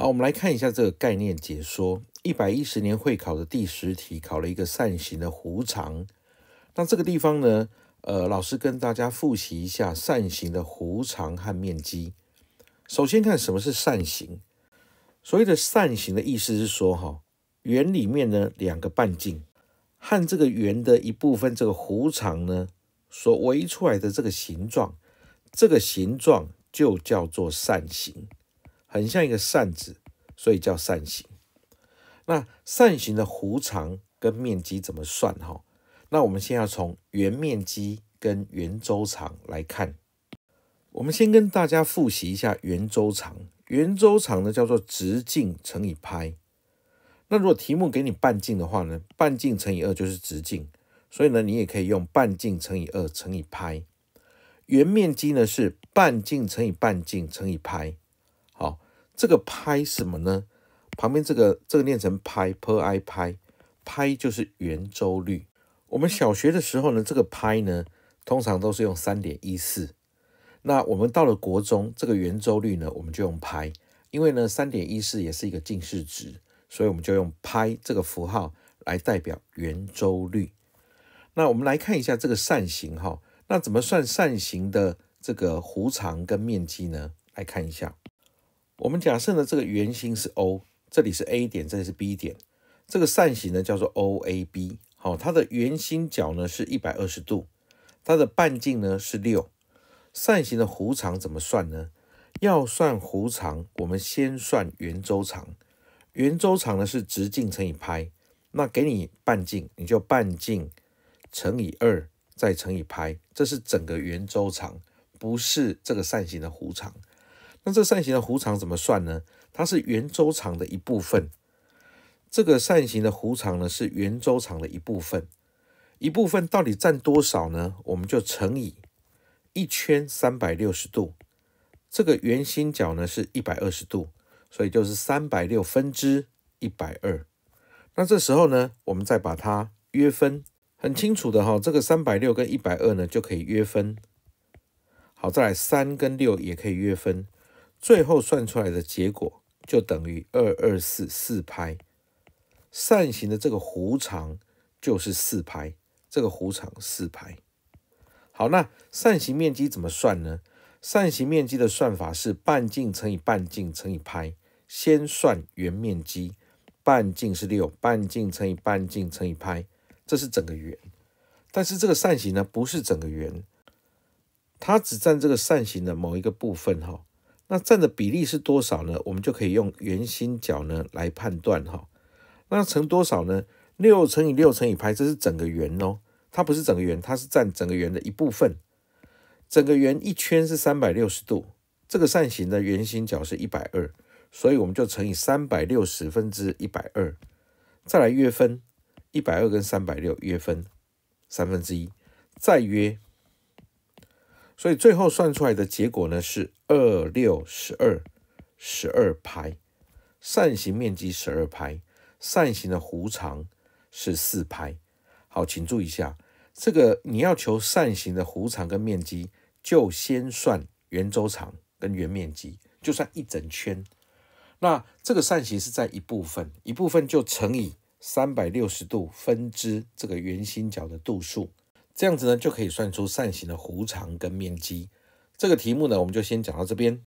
好，我们来看一下这个概念解说。一百一十年会考的第十题考了一个扇形的弧长。那这个地方呢，呃，老师跟大家复习一下扇形的弧长和面积。首先看什么是扇形。所谓的扇形的意思是说，哈，圆里面呢，两个半径和这个圆的一部分这个弧长呢，所围出来的这个形状，这个形状就叫做扇形。很像一个扇子，所以叫扇形。那扇形的弧长跟面积怎么算？哈，那我们先要从圆面积跟圆周长来看。我们先跟大家复习一下圆周长。圆周长呢叫做直径乘以派。那如果题目给你半径的话呢，半径乘以二就是直径，所以呢你也可以用半径乘以二乘以派。圆面积呢是半径乘以半径乘以派。这个拍什么呢？旁边这个这个念成拍 p i 拍拍就是圆周率。我们小学的时候呢，这个拍呢，通常都是用三点一四。那我们到了国中，这个圆周率呢，我们就用拍，因为呢，三点一四也是一个近似值，所以我们就用拍这个符号来代表圆周率。那我们来看一下这个扇形哈，那怎么算扇形的这个弧长跟面积呢？来看一下。我们假设呢，这个圆心是 O，这里是 A 点，这里是 B 点，这个扇形呢叫做 OAB，好，它的圆心角呢是120度，它的半径呢是六，扇形的弧长怎么算呢？要算弧长，我们先算圆周长，圆周长呢是直径乘以派，那给你半径，你就半径乘以二再乘以派，这是整个圆周长，不是这个扇形的弧长。那这扇形的弧长怎么算呢？它是圆周长的一部分。这个扇形的弧长呢是圆周长的一部分，一部分到底占多少呢？我们就乘以一圈三百六十度，这个圆心角呢是一百二十度，所以就是三百六分之一百二。那这时候呢，我们再把它约分，很清楚的哈，这个三百六跟一百二呢就可以约分。好，再来三跟六也可以约分。最后算出来的结果就等于二二四四拍扇形的这个弧长就是四拍，这个弧长四拍。好，那扇形面积怎么算呢？扇形面积的算法是半径乘以半径乘以拍，先算圆面积，半径是六，半径乘以半径乘以拍，这是整个圆。但是这个扇形呢，不是整个圆，它只占这个扇形的某一个部分，哈。那占的比例是多少呢？我们就可以用圆心角呢来判断哈。那乘多少呢？六乘以六乘以派，这是整个圆哦。它不是整个圆，它是占整个圆的一部分。整个圆一圈是三百六十度，这个扇形的圆心角是一百二，所以我们就乘以三百六十分之一百二，再来约分，一百二跟三百六约分，三分之一，再约，所以最后算出来的结果呢是。二六十二，十二拍，扇形面积十二拍，扇形的弧长是四拍。好，请注意一下，这个你要求扇形的弧长跟面积，就先算圆周长跟圆面积，就算一整圈。那这个扇形是在一部分，一部分就乘以三百六十度分之这个圆心角的度数，这样子呢就可以算出扇形的弧长跟面积。这个题目呢，我们就先讲到这边。